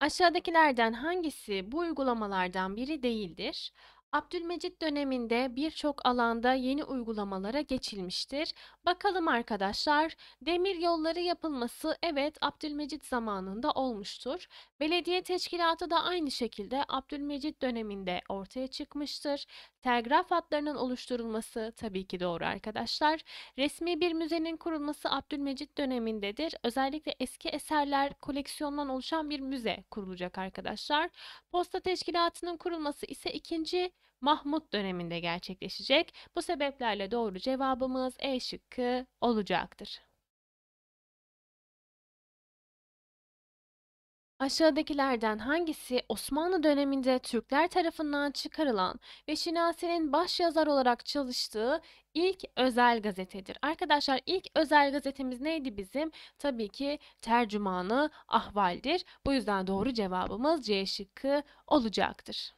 Aşağıdakilerden hangisi bu uygulamalardan biri değildir? Abdülmecit döneminde birçok alanda yeni uygulamalara geçilmiştir. Bakalım arkadaşlar, demir yolları yapılması evet Abdülmecit zamanında olmuştur. Belediye teşkilatı da aynı şekilde Abdülmecit döneminde ortaya çıkmıştır. Telgraf hatlarının oluşturulması tabii ki doğru arkadaşlar. Resmi bir müzenin kurulması Abdülmecit dönemindedir. Özellikle eski eserler koleksiyondan oluşan bir müze kurulacak arkadaşlar. Posta teşkilatının kurulması ise ikinci Mahmut döneminde gerçekleşecek. Bu sebeplerle doğru cevabımız E şıkkı olacaktır. Aşağıdakilerden hangisi Osmanlı döneminde Türkler tarafından çıkarılan ve Şinasi'nin baş yazar olarak çalıştığı ilk özel gazetedir? Arkadaşlar ilk özel gazetemiz neydi bizim? Tabii ki tercümanı Ahval'dir. Bu yüzden doğru cevabımız C şıkkı olacaktır.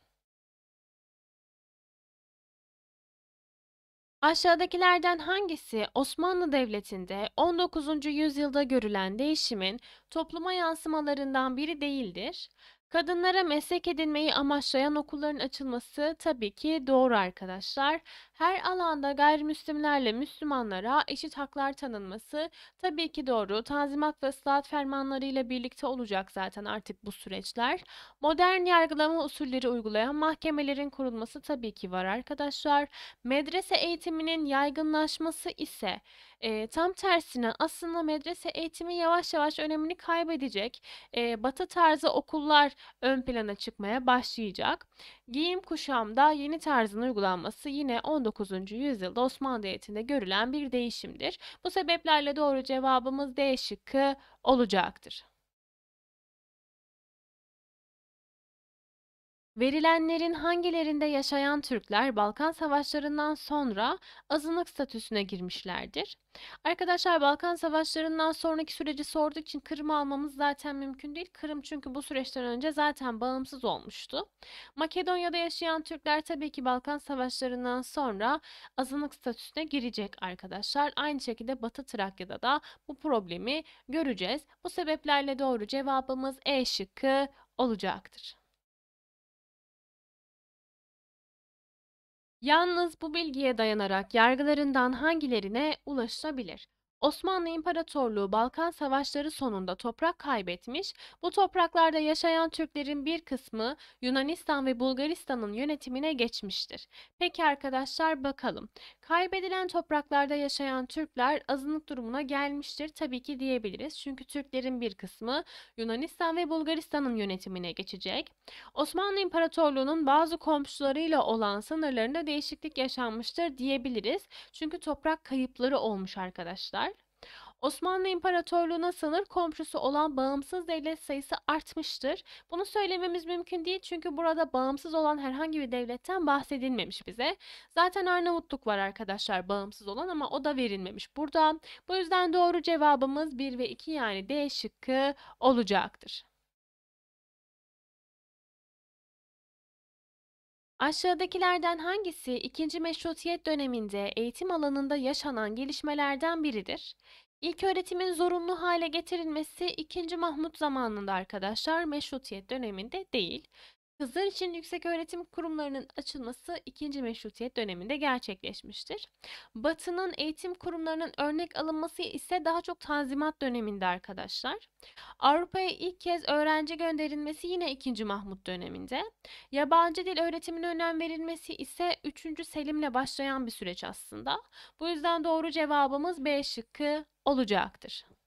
Aşağıdakilerden hangisi Osmanlı Devleti'nde 19. yüzyılda görülen değişimin topluma yansımalarından biri değildir? Kadınlara meslek edinmeyi amaçlayan okulların açılması tabii ki doğru arkadaşlar. Her alanda gayrimüslimlerle Müslümanlara eşit haklar tanınması tabii ki doğru. Tanzimat ve ıslahat fermanlarıyla birlikte olacak zaten artık bu süreçler. Modern yargılama usulleri uygulayan mahkemelerin kurulması tabii ki var arkadaşlar. Medrese eğitiminin yaygınlaşması ise e, tam tersine aslında medrese eğitimi yavaş yavaş önemini kaybedecek. E, batı tarzı okullar ön plana çıkmaya başlayacak. Giyim kuşamda yeni tarzın uygulanması yine 19. yüzyılda Osmanlı Devleti'nde görülen bir değişimdir. Bu sebeplerle doğru cevabımız D şıkkı olacaktır. Verilenlerin hangilerinde yaşayan Türkler Balkan Savaşları'ndan sonra azınlık statüsüne girmişlerdir? Arkadaşlar Balkan Savaşları'ndan sonraki süreci sorduğu için Kırım'ı almamız zaten mümkün değil. Kırım çünkü bu süreçten önce zaten bağımsız olmuştu. Makedonya'da yaşayan Türkler tabii ki Balkan Savaşları'ndan sonra azınlık statüsüne girecek arkadaşlar. Aynı şekilde Batı Trakya'da da bu problemi göreceğiz. Bu sebeplerle doğru cevabımız E şıkkı olacaktır. Yalnız bu bilgiye dayanarak yargılarından hangilerine ulaşabilir? Osmanlı İmparatorluğu Balkan Savaşları sonunda toprak kaybetmiş, bu topraklarda yaşayan Türklerin bir kısmı Yunanistan ve Bulgaristan'ın yönetimine geçmiştir. Peki arkadaşlar bakalım. Kaybedilen topraklarda yaşayan Türkler azınlık durumuna gelmiştir tabii ki diyebiliriz. Çünkü Türklerin bir kısmı Yunanistan ve Bulgaristan'ın yönetimine geçecek. Osmanlı İmparatorluğu'nun bazı komşularıyla olan sınırlarında değişiklik yaşanmıştır diyebiliriz. Çünkü toprak kayıpları olmuş arkadaşlar. Osmanlı İmparatorluğu'na sınır komşusu olan bağımsız devlet sayısı artmıştır. Bunu söylememiz mümkün değil çünkü burada bağımsız olan herhangi bir devletten bahsedilmemiş bize. Zaten Arnavutluk var arkadaşlar bağımsız olan ama o da verilmemiş burada. Bu yüzden doğru cevabımız 1 ve 2 yani D şıkkı olacaktır. Aşağıdakilerden hangisi 2. Meşrutiyet döneminde eğitim alanında yaşanan gelişmelerden biridir? İlk öğretimin zorunlu hale getirilmesi 2. Mahmut zamanında arkadaşlar Meşrutiyet döneminde değil. Kızlar için yüksek öğretim kurumlarının açılması 2. Meşrutiyet döneminde gerçekleşmiştir. Batı'nın eğitim kurumlarının örnek alınması ise daha çok Tanzimat döneminde arkadaşlar. Avrupa'ya ilk kez öğrenci gönderilmesi yine 2. Mahmut döneminde. Yabancı dil öğretimine önem verilmesi ise 3. Selim'le başlayan bir süreç aslında. Bu yüzden doğru cevabımız B şıkkı olacaktır.